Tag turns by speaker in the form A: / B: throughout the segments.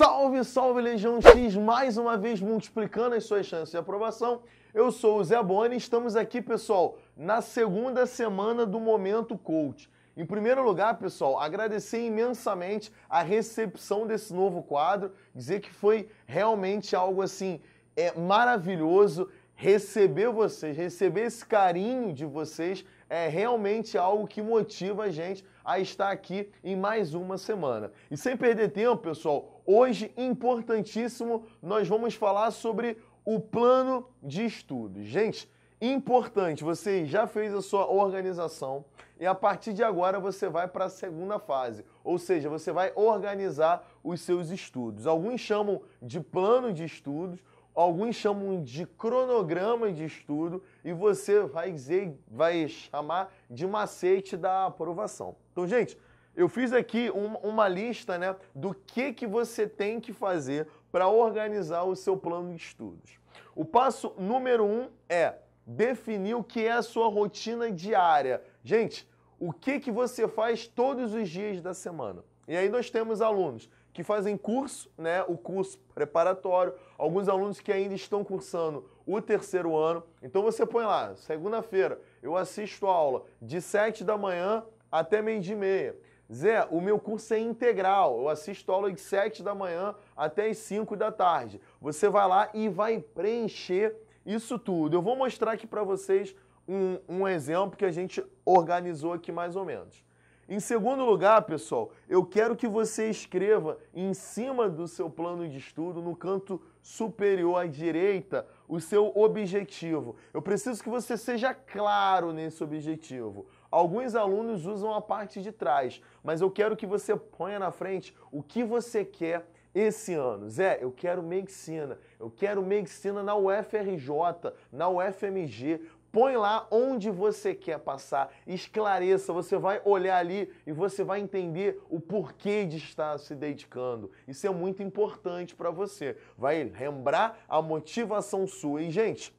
A: Salve, salve Legião X, mais uma vez multiplicando as suas chances de aprovação. Eu sou o Zé Boni estamos aqui, pessoal, na segunda semana do Momento Coach. Em primeiro lugar, pessoal, agradecer imensamente a recepção desse novo quadro, dizer que foi realmente algo assim é maravilhoso receber vocês, receber esse carinho de vocês é realmente algo que motiva a gente a estar aqui em mais uma semana. E sem perder tempo, pessoal, Hoje, importantíssimo, nós vamos falar sobre o plano de estudos. Gente, importante, você já fez a sua organização e a partir de agora você vai para a segunda fase, ou seja, você vai organizar os seus estudos. Alguns chamam de plano de estudos, alguns chamam de cronograma de estudo e você vai dizer, vai chamar de macete da aprovação. Então, gente, eu fiz aqui um, uma lista né, do que, que você tem que fazer para organizar o seu plano de estudos. O passo número um é definir o que é a sua rotina diária. Gente, o que, que você faz todos os dias da semana? E aí nós temos alunos que fazem curso, né, o curso preparatório, alguns alunos que ainda estão cursando o terceiro ano. Então você põe lá, segunda-feira, eu assisto a aula de 7 da manhã até meio-dia e meia. Zé, o meu curso é integral. Eu assisto aula de 7 da manhã até as 5 da tarde. Você vai lá e vai preencher isso tudo. Eu vou mostrar aqui para vocês um, um exemplo que a gente organizou aqui mais ou menos. Em segundo lugar, pessoal, eu quero que você escreva em cima do seu plano de estudo, no canto superior à direita, o seu objetivo. Eu preciso que você seja claro nesse objetivo. Alguns alunos usam a parte de trás, mas eu quero que você ponha na frente o que você quer esse ano. Zé, eu quero medicina, eu quero medicina na UFRJ, na UFMG. Põe lá onde você quer passar, esclareça, você vai olhar ali e você vai entender o porquê de estar se dedicando. Isso é muito importante para você. Vai lembrar a motivação sua. E, gente,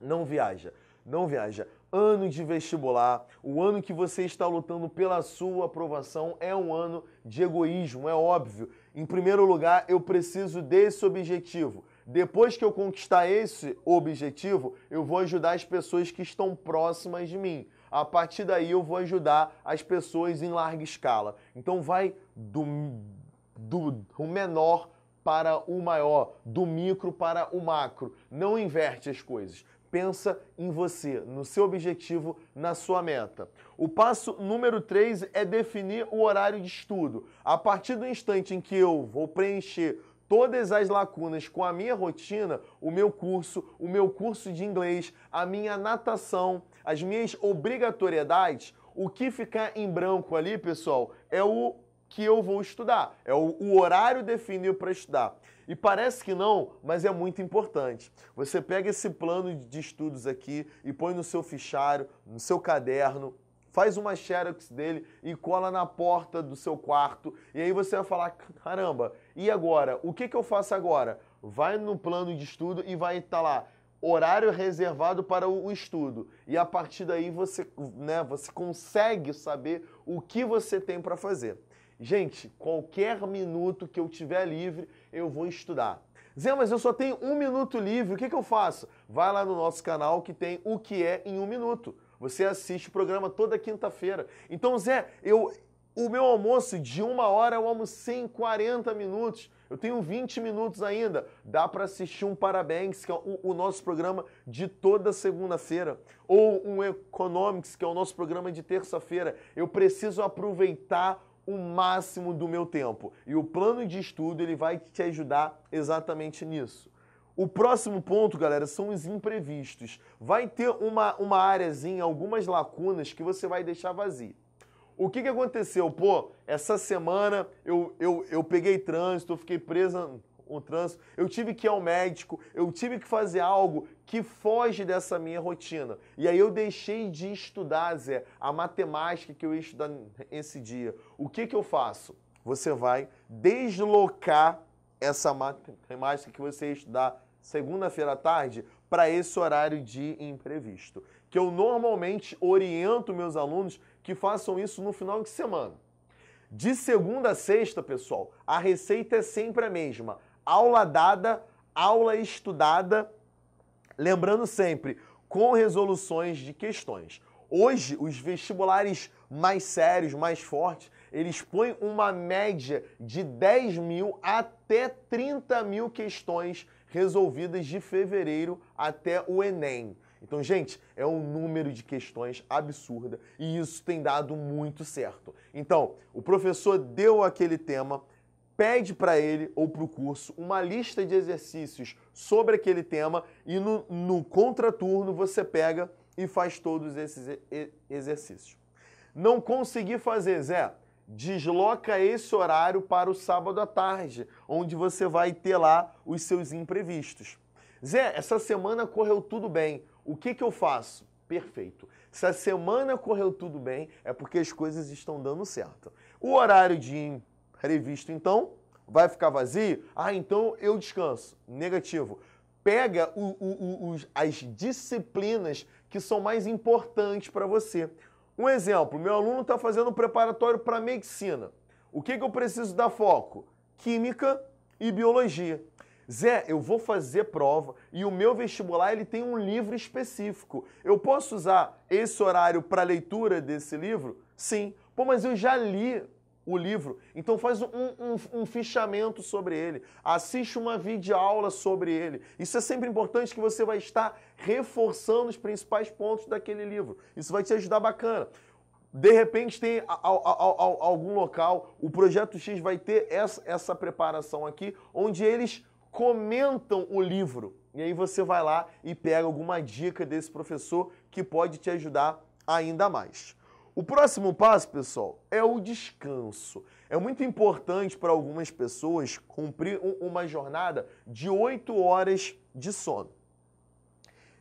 A: não viaja, não viaja ano de vestibular, o ano que você está lutando pela sua aprovação, é um ano de egoísmo, é óbvio. Em primeiro lugar, eu preciso desse objetivo. Depois que eu conquistar esse objetivo, eu vou ajudar as pessoas que estão próximas de mim. A partir daí, eu vou ajudar as pessoas em larga escala. Então, vai do, do, do menor para o maior, do micro para o macro. Não inverte as coisas pensa em você, no seu objetivo, na sua meta. O passo número 3 é definir o horário de estudo. A partir do instante em que eu vou preencher todas as lacunas com a minha rotina, o meu curso, o meu curso de inglês, a minha natação, as minhas obrigatoriedades, o que ficar em branco ali, pessoal, é o que eu vou estudar. É o, o horário definido para estudar. E parece que não, mas é muito importante. Você pega esse plano de estudos aqui e põe no seu fichário, no seu caderno, faz uma xerox dele e cola na porta do seu quarto. E aí você vai falar: caramba, e agora? O que, que eu faço agora? Vai no plano de estudo e vai estar tá lá. Horário reservado para o estudo. E a partir daí você, né, você consegue saber o que você tem para fazer. Gente, qualquer minuto que eu tiver livre, eu vou estudar. Zé, mas eu só tenho um minuto livre, o que, que eu faço? Vai lá no nosso canal que tem o que é em um minuto. Você assiste o programa toda quinta-feira. Então, Zé, eu, o meu almoço de uma hora eu almocei em 40 minutos. Eu tenho 20 minutos ainda. Dá para assistir um Parabéns, que é o, o nosso programa de toda segunda-feira. Ou um Economics, que é o nosso programa de terça-feira. Eu preciso aproveitar o máximo do meu tempo. E o plano de estudo ele vai te ajudar exatamente nisso. O próximo ponto, galera, são os imprevistos. Vai ter uma, uma áreazinha, algumas lacunas que você vai deixar vazia. O que, que aconteceu? Pô, essa semana eu, eu, eu peguei trânsito, eu fiquei presa um trânsito, eu tive que ir ao médico, eu tive que fazer algo que foge dessa minha rotina. E aí eu deixei de estudar, Zé, a matemática que eu ia estudar esse dia. O que, que eu faço? Você vai deslocar essa matemática que você ia estudar segunda-feira à tarde para esse horário de imprevisto. Que eu normalmente oriento meus alunos que façam isso no final de semana. De segunda a sexta, pessoal, a receita é sempre a mesma aula dada, aula estudada. Lembrando sempre, com resoluções de questões. Hoje, os vestibulares mais sérios, mais fortes, eles põem uma média de 10 mil até 30 mil questões resolvidas de fevereiro até o Enem. Então, gente, é um número de questões absurda e isso tem dado muito certo. Então, o professor deu aquele tema, pede para ele ou para o curso uma lista de exercícios sobre aquele tema e no, no contraturno você pega e faz todos esses exercícios. Não consegui fazer, Zé? Desloca esse horário para o sábado à tarde, onde você vai ter lá os seus imprevistos. Zé, essa semana correu tudo bem. O que, que eu faço? Perfeito. Se a semana correu tudo bem, é porque as coisas estão dando certo. O horário de revisto. Então, vai ficar vazio? Ah, então eu descanso. Negativo. Pega o, o, o, as disciplinas que são mais importantes para você. Um exemplo, meu aluno está fazendo preparatório para medicina. O que, que eu preciso dar foco? Química e biologia. Zé, eu vou fazer prova e o meu vestibular ele tem um livro específico. Eu posso usar esse horário para leitura desse livro? Sim. Pô, mas eu já li o livro. Então faz um, um, um, fichamento sobre ele, assiste uma videoaula sobre ele. Isso é sempre importante que você vai estar reforçando os principais pontos daquele livro. Isso vai te ajudar bacana. De repente tem a, a, a, algum local, o Projeto X vai ter essa, essa preparação aqui, onde eles comentam o livro. E aí você vai lá e pega alguma dica desse professor que pode te ajudar ainda mais. O próximo passo, pessoal, é o descanso. É muito importante para algumas pessoas cumprir uma jornada de 8 horas de sono.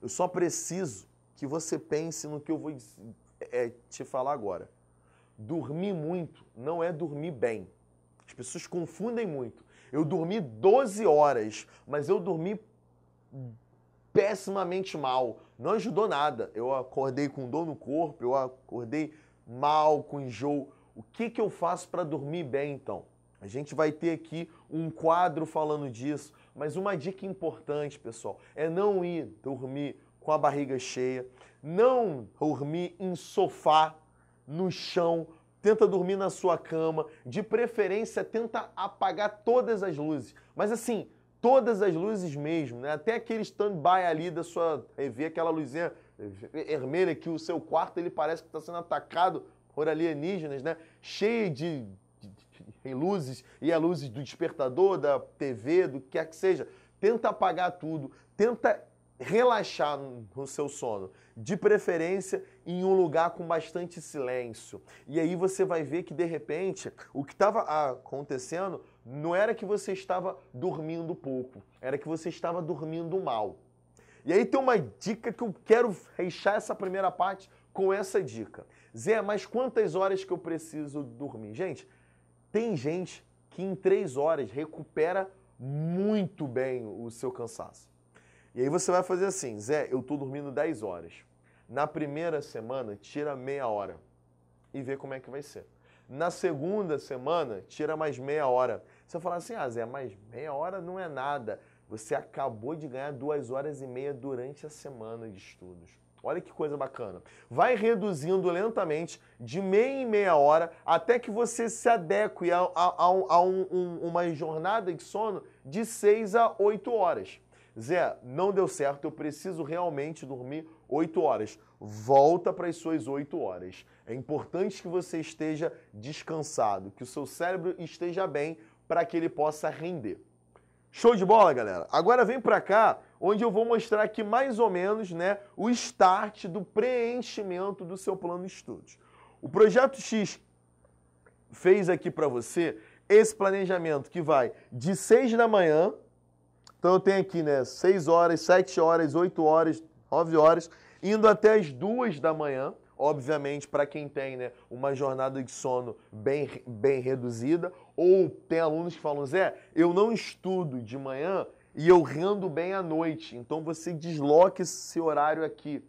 A: Eu só preciso que você pense no que eu vou é, te falar agora. Dormir muito não é dormir bem. As pessoas confundem muito. Eu dormi 12 horas, mas eu dormi pessimamente mal. Não ajudou nada. Eu acordei com dor no corpo, eu acordei mal, com enjoo. O que, que eu faço para dormir bem então? A gente vai ter aqui um quadro falando disso, mas uma dica importante, pessoal, é não ir dormir com a barriga cheia, não dormir em sofá, no chão, tenta dormir na sua cama, de preferência tenta apagar todas as luzes. Mas assim, todas as luzes mesmo, né? Até aquele stand-by ali da sua. TV aquela luzinha vermelha que o seu quarto ele parece que está sendo atacado por alienígenas, né? Cheio de, de, de, luzes e a luzes do despertador, da TV, do que quer que seja. Tenta apagar tudo, tenta relaxar no seu sono, de preferência em um lugar com bastante silêncio. E aí você vai ver que de repente o que estava acontecendo não era que você estava dormindo pouco, era que você estava dormindo mal. E aí tem uma dica que eu quero fechar essa primeira parte com essa dica. Zé, mas quantas horas que eu preciso dormir? Gente, tem gente que em três horas recupera muito bem o seu cansaço. E aí você vai fazer assim, Zé, eu estou dormindo 10 horas. Na primeira semana, tira meia hora e vê como é que vai ser. Na segunda semana, tira mais meia hora. Você fala assim, ah, Zé, mas meia hora não é nada. Você acabou de ganhar duas horas e meia durante a semana de estudos. Olha que coisa bacana. Vai reduzindo lentamente, de meia em meia hora, até que você se adeque a, a, a, um, um, uma jornada de sono de seis a oito horas. Zé, não deu certo, eu preciso realmente dormir 8 horas. Volta para as suas 8 horas. É importante que você esteja descansado, que o seu cérebro esteja bem para que ele possa render. Show de bola, galera. Agora vem para cá, onde eu vou mostrar aqui mais ou menos, né, o start do preenchimento do seu plano de estudos. O projeto X fez aqui para você esse planejamento que vai de 6 da manhã então eu tenho aqui, né, 6 horas, 7 horas, 8 horas, 9 horas, indo até as 2 da manhã, obviamente para quem tem, né, uma jornada de sono bem, bem reduzida, ou tem alunos que falam, Zé, eu não estudo de manhã e eu rendo bem à noite, então você desloque esse horário aqui,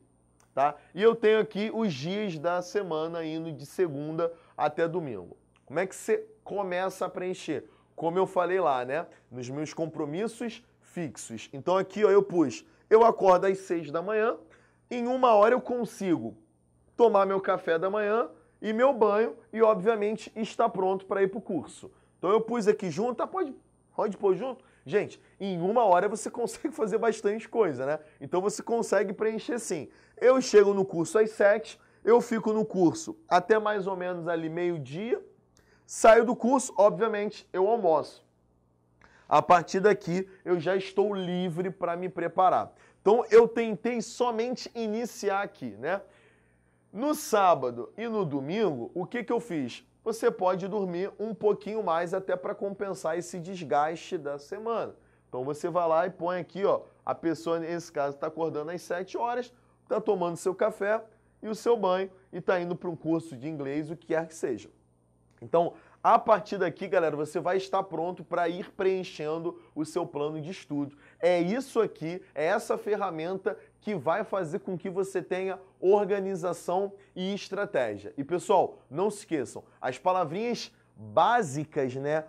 A: tá? E eu tenho aqui os dias da semana indo de segunda até domingo. Como é que você começa a preencher? Como eu falei lá, né? Nos meus compromissos fixos. Então aqui ó, eu pus, eu acordo às 6 da manhã, em uma hora eu consigo tomar meu café da manhã e meu banho e obviamente está pronto para ir para o curso. Então eu pus aqui junto, tá, pode, pode pôr junto. Gente, em uma hora você consegue fazer bastante coisa, né? Então você consegue preencher assim. Eu chego no curso às 7, eu fico no curso até mais ou menos ali meio-dia, saio do curso, obviamente eu almoço. A partir daqui eu já estou livre para me preparar. Então eu tentei somente iniciar aqui, né? No sábado e no domingo, o que, que eu fiz? Você pode dormir um pouquinho mais até para compensar esse desgaste da semana. Então você vai lá e põe aqui, ó, a pessoa nesse caso está acordando às 7 horas, está tomando seu café e o seu banho e está indo para um curso de inglês, o que quer que seja. Então, a partir daqui, galera, você vai estar pronto para ir preenchendo o seu plano de estudo. É isso aqui, é essa ferramenta que vai fazer com que você tenha organização e estratégia. E pessoal, não se esqueçam, as palavrinhas básicas, né,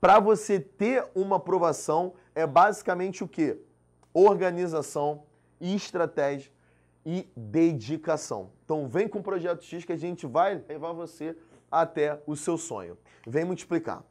A: para você ter uma aprovação é basicamente o que? Organização, estratégia e dedicação. Então vem com o Projeto X que a gente vai levar você até o seu sonho. Vem multiplicar.